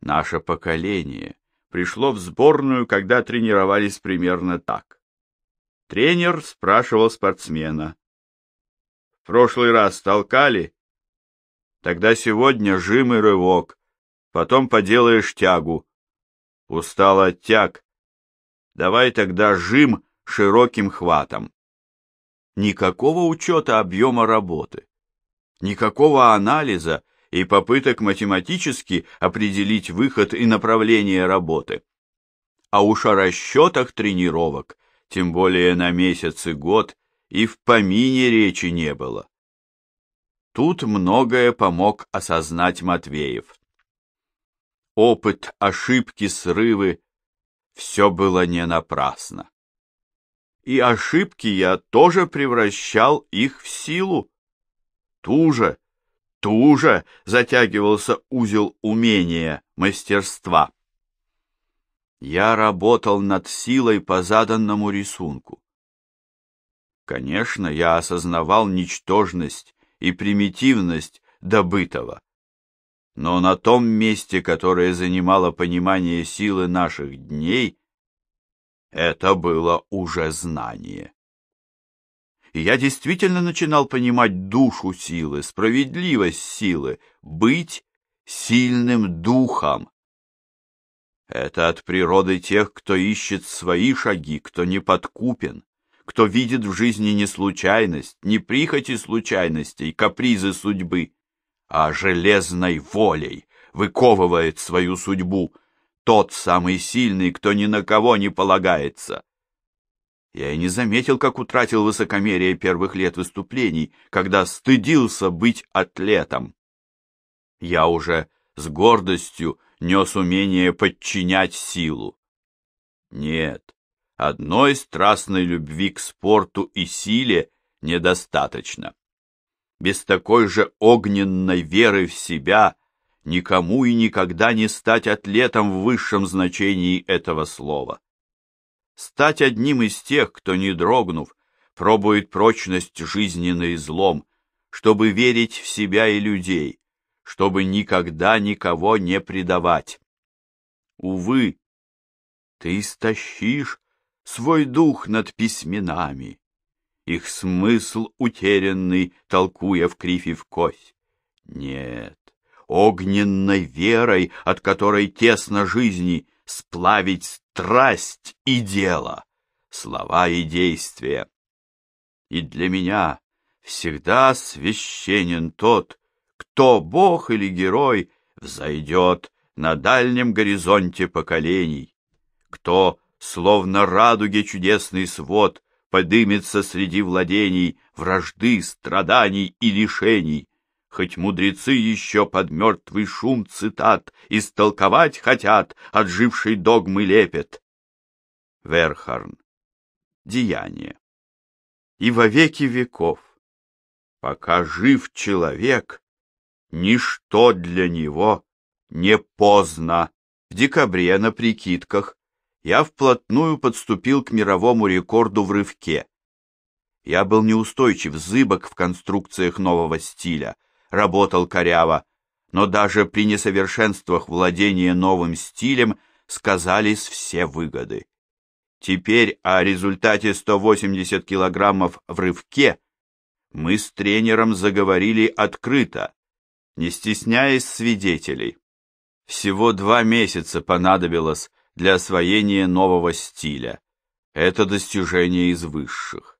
Наше поколение пришло в сборную, когда тренировались примерно так. Тренер спрашивал спортсмена. В прошлый раз толкали? Тогда сегодня жим и рывок. Потом поделаешь тягу. Устал от тяг. Давай тогда жим широким хватом. Никакого учета объема работы. Никакого анализа и попыток математически определить выход и направление работы. А уж о расчетах тренировок, тем более на месяц и год, и в помине речи не было. Тут многое помог осознать Матвеев. Опыт, ошибки, срывы — все было не напрасно. И ошибки я тоже превращал их в силу, ту же, туже затягивался узел умения, мастерства. Я работал над силой по заданному рисунку. Конечно, я осознавал ничтожность и примитивность добытого, но на том месте, которое занимало понимание силы наших дней, это было уже знание и я действительно начинал понимать душу силы, справедливость силы, быть сильным духом. Это от природы тех, кто ищет свои шаги, кто не подкупен, кто видит в жизни не случайность, не прихоти случайностей, капризы судьбы, а железной волей выковывает свою судьбу, тот самый сильный, кто ни на кого не полагается, я и не заметил, как утратил высокомерие первых лет выступлений, когда стыдился быть атлетом. Я уже с гордостью нес умение подчинять силу. Нет, одной страстной любви к спорту и силе недостаточно. Без такой же огненной веры в себя никому и никогда не стать атлетом в высшем значении этого слова стать одним из тех, кто, не дрогнув, пробует прочность жизненный злом, чтобы верить в себя и людей, чтобы никогда никого не предавать. Увы, ты истощишь свой дух над письменами, их смысл утерянный, толкуя в крифе в кость. Нет, огненной верой, от которой тесно жизни, сплавить страсть и дело, слова и действия. И для меня всегда священен тот, кто бог или герой взойдет на дальнем горизонте поколений, кто, словно радуги чудесный свод, подымется среди владений, вражды, страданий и лишений. Хоть мудрецы еще под мертвый шум цитат Истолковать хотят, отживший догмы лепят. Верхарн. Деяние. И во веки веков, пока жив человек, Ничто для него не поздно. В декабре на прикидках я вплотную подступил к мировому рекорду в рывке. Я был неустойчив, зыбок в конструкциях нового стиля — работал коряво, но даже при несовершенствах владения новым стилем сказались все выгоды. Теперь о результате 180 килограммов в рывке мы с тренером заговорили открыто, не стесняясь свидетелей. Всего два месяца понадобилось для освоения нового стиля. Это достижение из высших.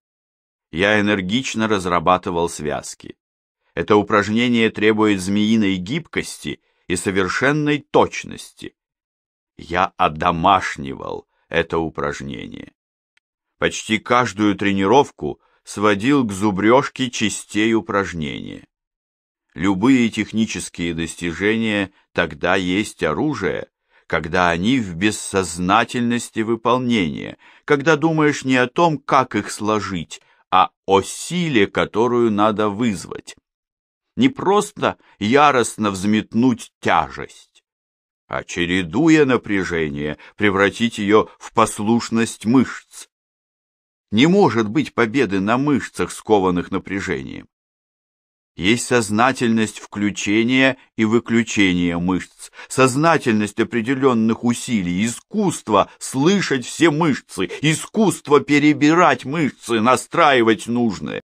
Я энергично разрабатывал связки. Это упражнение требует змеиной гибкости и совершенной точности. Я одомашнивал это упражнение. Почти каждую тренировку сводил к зубрежке частей упражнения. Любые технические достижения тогда есть оружие, когда они в бессознательности выполнения, когда думаешь не о том, как их сложить, а о силе, которую надо вызвать, не просто яростно взметнуть тяжесть, а чередуя напряжение, превратить ее в послушность мышц. Не может быть победы на мышцах, скованных напряжением. Есть сознательность включения и выключения мышц, сознательность определенных усилий, искусство слышать все мышцы, искусство перебирать мышцы, настраивать нужные.